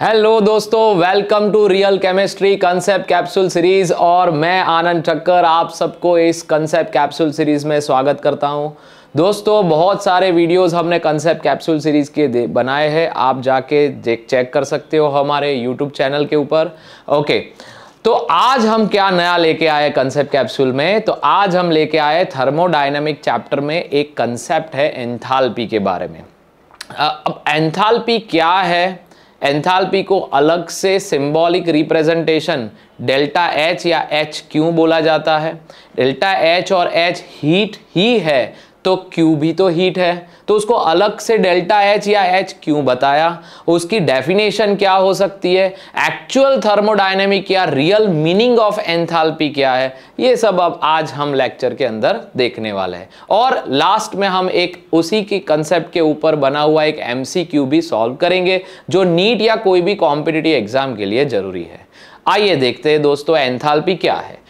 Hello दोस्तों welcome to real chemistry concept capsule series और मैं आनंद ठक्कर आप सबको इस कंसेप्ट कैप्सूल सीरीज में स्वागत करता हूं दोस्तों बहुत सारे वीडियोस हमने कंसेप्ट कैप्सूल सीरीज के बनाए हैं आप जाके चेक कर सकते हो हमारे यूट्यूब चैनल के ऊपर ओके तो आज हम क्या नया लेके आए कंसेप्ट कैप्सूल में तो आज हम लेके आए थर्मोडाइनमिक चैप्टर में एक कंसेप्ट है एंथालपी के बारे में अब एंथालपी क्या है एंथाल्पी को अलग से सिंबॉलिक रिप्रेजेंटेशन डेल्टा एच या एच क्यों बोला जाता है डेल्टा एच और एच हीट ही है तो Q भी तो हीट है तो उसको अलग से डेल्टा एच या एच क्यू बताया उसकी डेफिनेशन क्या हो सकती है एक्चुअल थर्मोडाइनेमिक या रियल मीनिंग ऑफ एंथाल्पी क्या है ये सब अब आज हम लेक्चर के अंदर देखने वाले हैं और लास्ट में हम एक उसी की कंसेप्ट के ऊपर बना हुआ एक एम भी सॉल्व करेंगे जो नीट या कोई भी कॉम्पिटेटिव एग्जाम के लिए जरूरी है आइए देखते हैं दोस्तों एंथाल्पी क्या है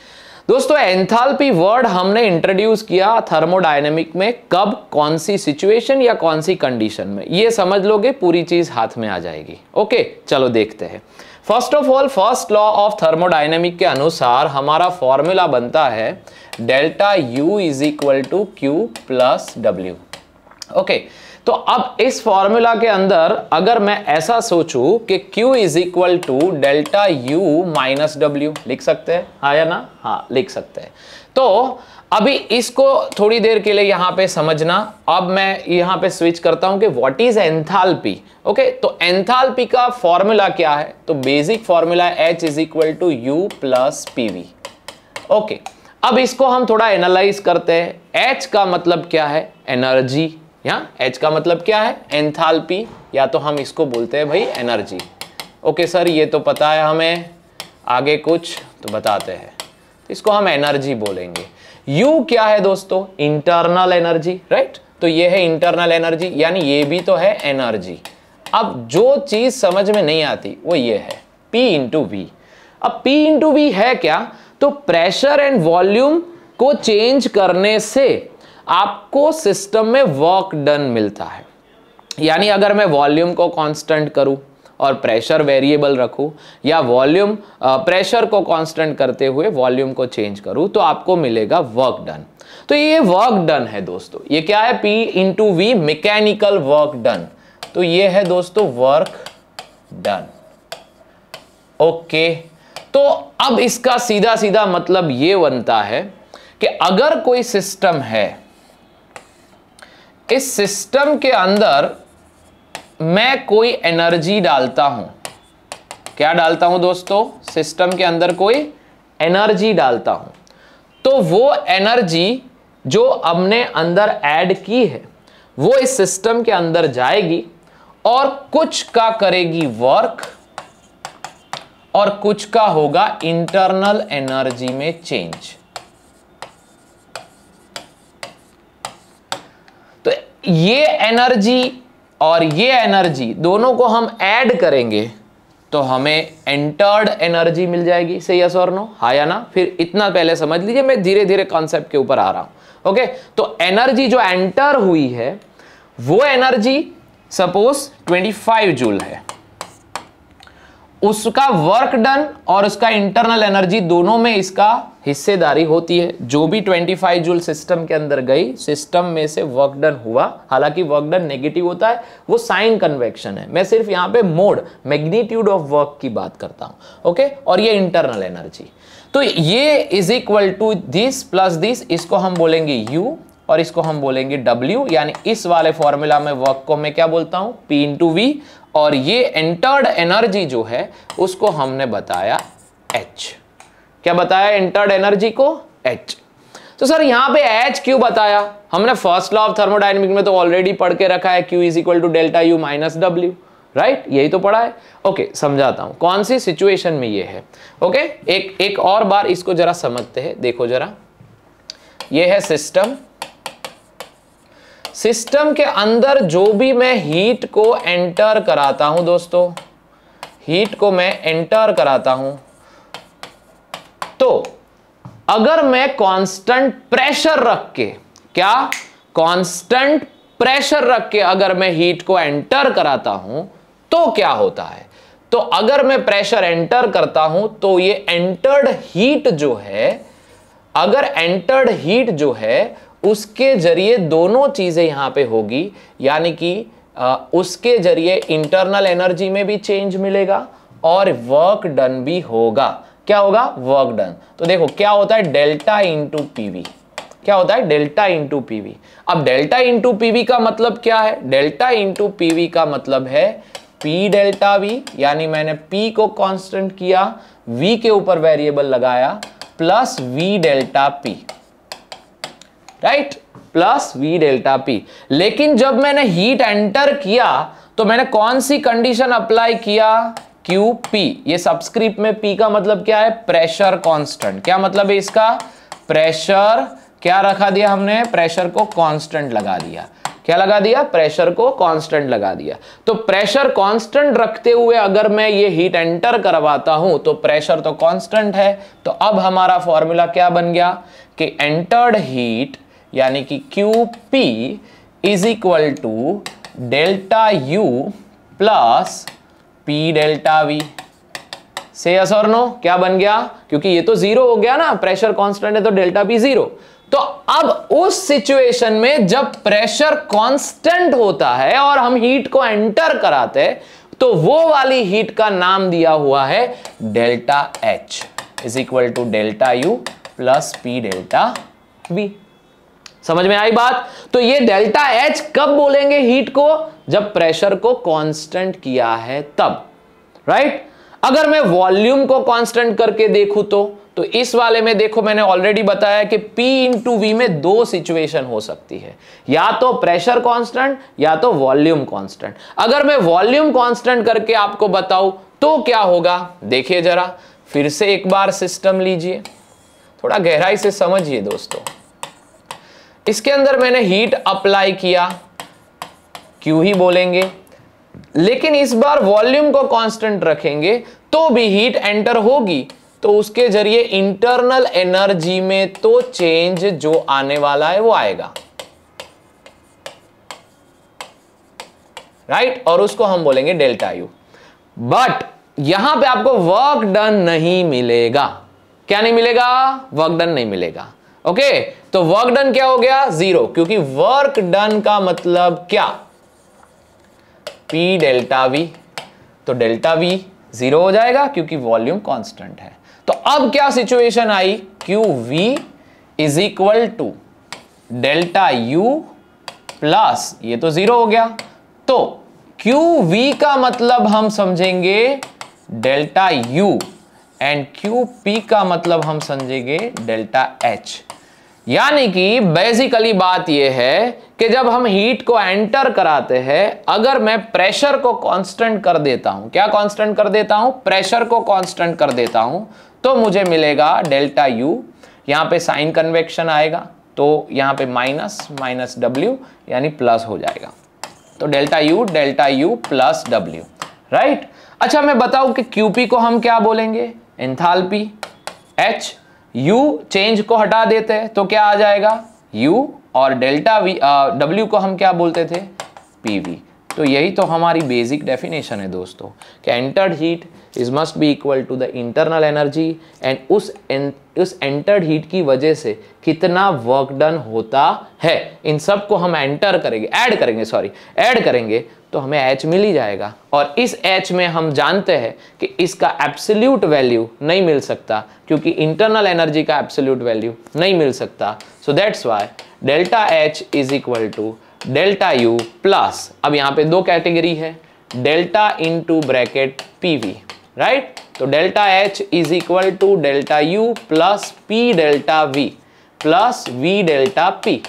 दोस्तों एंथाल्पी वर्ड हमने इंट्रोड्यूस किया थर्मोडायनेमिक में कब कौन सी सिचुएशन या कौन सी कंडीशन में ये समझ लोगे पूरी चीज हाथ में आ जाएगी ओके चलो देखते हैं first of all first law of thermodynamic के अनुसार हमारा फॉर्मूला बनता है delta U is equal to Q plus W okay okay. तो अब इस फॉर्मूला के अंदर अगर मैं ऐसा सोचूं कि Q is equal to delta U minus W लिख सकते हैं हाँ या ना हाँ लिख सकते हैं तो अभी इसको थोड़ी देर के लिए यहां पे समझना अब मैं यहां पे स्विच करता हूं कि व्हाट इज एंथाल्पी ओके तो एंथाल्पी का फॉर्मूला क्या है तो basic formula H is equal to U plus P okay अब इसको हम थोड़ा एनालाइज करते हैं एच का मतलब क्या है एनर्जी यहाँ एच का मतलब क्या है एंथालपी या तो हम इसको बोलते हैं भाई एनर्जी ओके सर ये तो पता है हमें आगे कुछ तो बताते हैं इसको हम एनर्जी बोलेंगे यू क्या है दोस्तों इंटरनल एनर्जी राइट तो ये है इंटरनल एनर्जी यानी ये भी तो है एनर्जी अब जो चीज़ समझ में नहीं आती वो ये है पी इंटू वी अब पी इंटू वी है क्या तो प्रेशर एंड वॉल्यूम को चेंज करने से आपको सिस्टम में वर्क डन मिलता है यानी अगर मैं वॉल्यूम को कांस्टेंट करूं और प्रेशर वेरिएबल रखूं या वॉल्यूम प्रेशर को कांस्टेंट करते हुए वॉल्यूम को चेंज करूं तो आपको मिलेगा वर्क डन तो ये वर्क डन है दोस्तों ये क्या है P into V mechanical work done तो ये है दोस्तों वर्क डन ओके तो अब इसका सीधा सीधा मतलब ये बनता है कि अगर कोई सिस्टम है इस सिस्टम के अंदर मैं कोई एनर्जी डालता हूं क्या डालता हूं दोस्तों सिस्टम के अंदर कोई एनर्जी डालता हूं तो वो एनर्जी जो हमने अंदर ऐड की है वो इस सिस्टम के अंदर जाएगी और कुछ का करेगी वर्क और कुछ का होगा इंटरनल एनर्जी में चेंज ये एनर्जी और ये एनर्जी दोनों को हम ऐड करेंगे तो हमें एंटर्ड एनर्जी मिल जाएगी सही यस और नो या ना फिर इतना पहले समझ लीजिए मैं धीरे धीरे कॉन्सेप्ट के ऊपर आ रहा हूं ओके तो एनर्जी जो एंटर हुई है वो एनर्जी सपोज 25 जूल है उसका वर्क डन और उसका इंटरनल एनर्जी दोनों में इसका हिस्सेदारी होती है जो भी 25 जूल सिस्टम के अंदर गई सिस्टम में से वर्क डन हुआ हालांकि वर्क डन नेगेटिव होता है वो साइन कन्वेक्शन है मैं सिर्फ यहाँ पे मोड मैग्नीट्यूड ऑफ वर्क की बात करता हूँ ओके और ये इंटरनल एनर्जी तो ये is equal to this plus this इसको हम बोलेंगे यू और इसको हम बोलेंगे W यानी इस वाले फॉर्मूला में वर्क को मैं क्या बोलता हूँ P इन वी और ये एंटर्ड एनर्जी जो है उसको हमने बताया एच क्या बताया इंटर्ड एनर्जी को एच तो सर यहां पे एच क्यू बताया हमने फर्स्ट लॉ ऑफ थर्मोडाइनमिक में तो ऑलरेडी पढ़ के रखा है Q is equal to delta U minus W right यही तो पढ़ा है ओके okay, समझाता हूं कौन सी सिचुएशन में ये है ओके okay? एक एक और बार इसको जरा समझते हैं देखो जरा ये है सिस्टम सिस्टम के अंदर जो भी मैं हीट को एंटर कराता हूं दोस्तों हीट को मैं एंटर कराता हूं तो अगर मैं कांस्टेंट प्रेशर रख के क्या कांस्टेंट प्रेशर रख के अगर मैं हीट को एंटर कराता हूं तो क्या होता है तो अगर मैं प्रेशर एंटर करता हूं तो ये एंटर्ड हीट जो है अगर एंटर्ड हीट जो है उसके जरिए दोनों चीजें यहां पे होगी यानी कि उसके जरिए इंटरनल एनर्जी में भी चेंज मिलेगा और वर्क डन भी होगा क्या होगा वर्क डन तो देखो क्या होता है डेल्टा इंटू पीवी क्या होता है डेल्टा इंटू पीवी अब डेल्टा इंटू पीवी का मतलब क्या है डेल्टा इंटू पीवी का मतलब है पी डेल्टा वी यानी मैंने पी को कांस्टेंट किया वी के ऊपर वेरिएबल लगाया plus V delta P right plus V delta P लेकिन जब मैंने हीट एंटर किया तो मैंने कौन सी कंडीशन अप्लाई किया क्यू पी ये सबस्क्रिप्ट में पी का मतलब क्या है प्रेशर कांस्टेंट क्या मतलब है इसका प्रेशर क्या रखा दिया हमने प्रेशर को कांस्टेंट लगा दिया क्या लगा दिया प्रेशर को कांस्टेंट लगा दिया तो प्रेशर कांस्टेंट रखते हुए अगर मैं ये हीट एंटर करवाता हूं तो प्रेशर तो कांस्टेंट है तो अब हमारा फॉर्मूला क्या बन गया कि एंटर्ड हीट यानी कि Q P is equal to delta U plus P delta V से यस और नो क्या बन गया क्योंकि ये तो जीरो हो गया ना प्रेशर कांस्टेंट है तो डेल्टा P जीरो तो अब उस सिचुएशन में जब प्रेशर कांस्टेंट होता है और हम हीट को एंटर कराते हैं तो वो वाली हीट का नाम दिया हुआ है delta H is equal to delta U plus P delta V समझ में आई बात तो ये डेल्टा एच कब बोलेंगे हीट को जब प्रेशर को कांस्टेंट किया है तब राइट अगर मैं वॉल्यूम को कांस्टेंट करके देखूं तो तो इस वाले में देखो मैंने ऑलरेडी बताया कि P इंटू वी में दो सिचुएशन हो सकती है या तो प्रेशर कांस्टेंट या तो वॉल्यूम कांस्टेंट अगर मैं वॉल्यूम कांस्टेंट करके आपको बताऊं तो क्या होगा देखिए जरा फिर से एक बार सिस्टम लीजिए थोड़ा गहराई से समझिए दोस्तों इसके अंदर मैंने हीट अप्लाई किया क्यू ही बोलेंगे लेकिन इस बार वॉल्यूम को कांस्टेंट रखेंगे तो भी हीट एंटर होगी तो उसके जरिए इंटरनल एनर्जी में तो चेंज जो आने वाला है वो आएगा राइट right? और उसको हम बोलेंगे डेल्टा यू बट यहां पे आपको वर्क डन नहीं मिलेगा क्या नहीं मिलेगा वर्क डन नहीं मिलेगा ओके तो वर्क डन क्या हो गया जीरो क्योंकि वर्क डन का मतलब क्या पी डेल्टा वी तो डेल्टा वी जीरो हो जाएगा क्योंकि वॉल्यूम कांस्टेंट है तो अब क्या सिचुएशन आई Q V is equal to delta U plus ये तो जीरो हो गया तो क्यू वी का मतलब हम समझेंगे delta U and Q P का मतलब हम समझेंगे डेल्टा एच यानी कि बेसिकली बात यह है कि जब हम हीट को एंटर कराते हैं अगर मैं प्रेशर को कांस्टेंट कर देता हूं क्या कांस्टेंट कर देता हूं प्रेशर को कांस्टेंट कर देता हूं तो मुझे मिलेगा डेल्टा यू यहां पे साइन कन्वेक्शन आएगा तो यहां पे माइनस माइनस डब्ल्यू यानी प्लस हो जाएगा तो delta U delta U plus W right अच्छा मैं बताऊं कि क्यूपी को हम क्या बोलेंगे एंथाल्पी एच u चेंज को हटा देते हैं तो क्या आ जाएगा u और डेल्टा V डब्ल्यू को हम क्या बोलते थे पी वी तो यही तो हमारी बेसिक डेफिनेशन है दोस्तों कि entered heat is must be equal to the internal energy and उस एन, उस एंटर्ड हीट की वजह से कितना वर्क डन होता है इन सब को हम एंटर करेंगे ऐड करेंगे सॉरी ऐड करेंगे तो हमें एच मिल ही जाएगा और इस एच में हम जानते हैं कि इसका एब्सोल्यूट वैल्यू नहीं मिल सकता क्योंकि इंटरनल एनर्जी का एब्सोल्यूट वैल्यू नहीं मिल सकता so that's why delta H is equal to delta U plus अब यहाँ पे दो कैटेगरी है delta into bracket P V right तो delta H is equal to delta U plus P delta V plus V delta P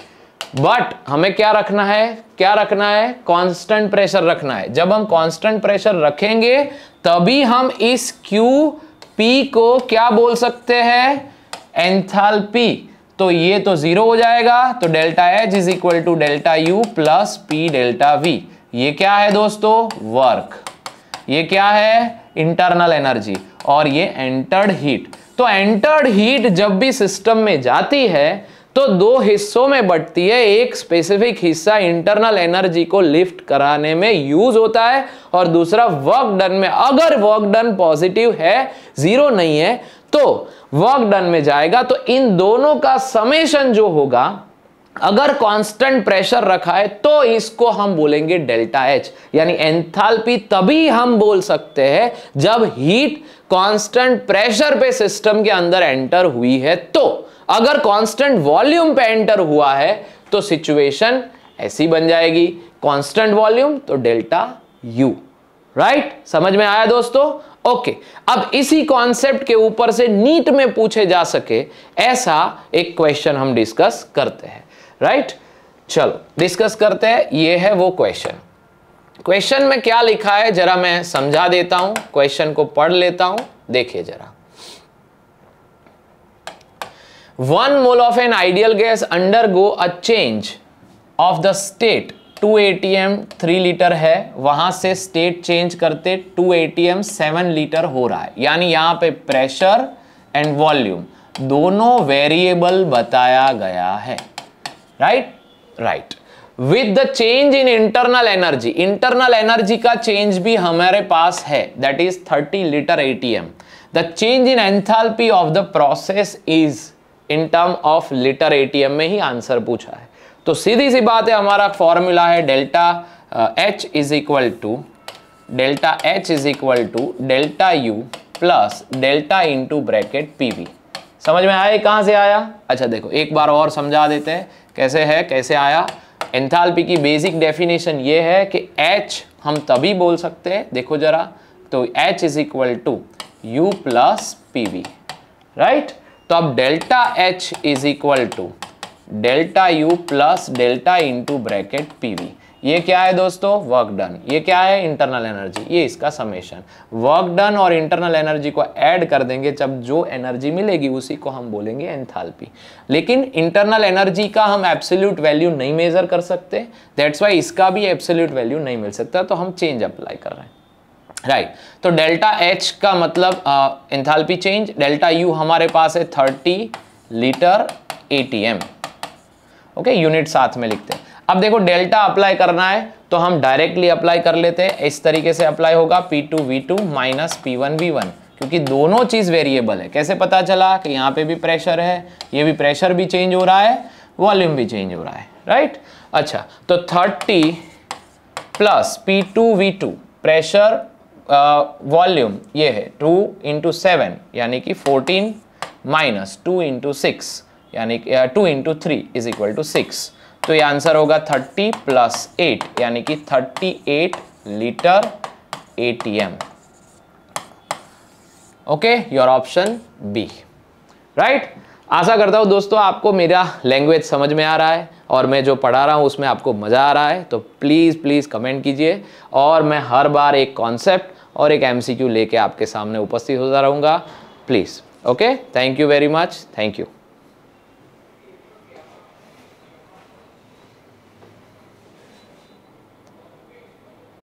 but हमें क्या रखना है क्या रखना है कांस्टेंट प्रेशर रखना है जब हम कांस्टेंट प्रेशर रखेंगे तभी हम इस क्यू पी को क्या बोल सकते हैं एंथैल्पी तो ये तो जीरो हो जाएगा तो delta H is equal to delta U plus P delta V ये क्या है दोस्तों वर्क ये क्या है इंटरनल एनर्जी और ये एंटर्ड हीट तो एंटर्ड हीट जब भी सिस्टम में जाती है तो दो हिस्सों में बढ़ती है एक स्पेसिफिक हिस्सा इंटरनल एनर्जी को लिफ्ट कराने में यूज होता है और दूसरा वर्क डन में अगर वर्क डन पॉजिटिव है जीरो नहीं है तो वर्क डन में जाएगा तो इन दोनों का समेशन जो होगा अगर कांस्टेंट प्रेशर रखा है तो इसको हम बोलेंगे डेल्टा एच यानी एंथाल्पी तभी हम बोल सकते हैं जब हीट कांस्टेंट प्रेशर पे सिस्टम के अंदर एंटर हुई है तो अगर कांस्टेंट वॉल्यूम पे एंटर हुआ है तो सिचुएशन ऐसी बन जाएगी कांस्टेंट वॉल्यूम तो डेल्टा यू राइट समझ में आया दोस्तों ओके अब इसी कॉन्सेप्ट के ऊपर से नीट में पूछे जा सके ऐसा एक क्वेश्चन हम डिस्कस करते हैं राइट चलो डिस्कस करते हैं ये है वो क्वेश्चन क्वेश्चन में क्या लिखा है जरा मैं समझा देता हूं क्वेश्चन को पढ़ लेता हूं देखिए जरा one mole of an ideal gas undergo a change of the state 2 atm 3 litre है वहां से स्टेट चेंज करते 2 atm 7 लीटर हो रहा है यानी यहां पे प्रेशर एंड वॉल्यूम दोनों वेरिएबल बताया गया है right right with the change in internal energy internal energy का चेंज भी हमारे पास है that is 30 litre ATM the change in enthalpy of the process is in term of litre ATM में ही आंसर पूछा है तो सीधी सी बात है हमारा फॉर्मूला है delta H is equal to delta H is equal to delta U plus delta to bracket P समझ में आया कहाँ से आया अच्छा देखो एक बार और समझा देते हैं कैसे है कैसे आया एंथाल्पी की बेसिक डेफिनेशन ये है कि एच हम तभी बोल सकते हैं देखो जरा तो H is equal to U plus P right तो अब delta H is equal to delta U plus delta into bracket PV ये क्या है दोस्तों वर्क डन ये क्या है इंटरनल एनर्जी ये इसका समेशन वर्क डन और इंटरनल एनर्जी को ऐड कर देंगे जब जो एनर्जी मिलेगी उसी को हम बोलेंगे एंथाल्पी लेकिन इंटरनल एनर्जी का हम एब्सोल्यूट वैल्यू नहीं मेजर कर सकते दैट्स वाई इसका भी एब्सोल्यूट वैल्यू नहीं मिल सकता तो हम चेंज अप्लाई कर रहे हैं राइट right. तो डेल्टा एच का मतलब इंथाल्पी चेंज डेल्टा यू हमारे पास है thirty litre ATM okay unit साथ में लिखते हैं अब देखो डेल्टा अप्लाई करना है तो हम डायरेक्टली अप्लाई कर लेते हैं इस तरीके से अप्लाई होगा P two V two minus P one V one क्योंकि दोनों चीज़ वेरिएबल है कैसे पता चला कि यहाँ पे भी प्रेशर है ये भी प्रेशर भी चेंज हो रहा है वॉल्यूम भी चेंज हो रहा है राइट अच्छा तो thirty plus P two V two pressure volume uh, ये है टू इंटू सेवन यानी कि fourteen minus two into six यानी कि two into three is equal to six तो ये आंसर होगा थर्टी प्लस एट यानी कि thirty eight litre M okay your option B right आशा करता हूँ दोस्तों आपको मेरा लैंग्वेज समझ में आ रहा है और मैं जो पढ़ा रहा हूँ उसमें आपको मज़ा आ रहा है तो प्लीज़ प्लीज़ कमेंट कीजिए और मैं हर बार एक कॉन्सेप्ट और एक एमसीक्यू लेके आपके सामने उपस्थित होता रहूँगा please okay thank you very much thank you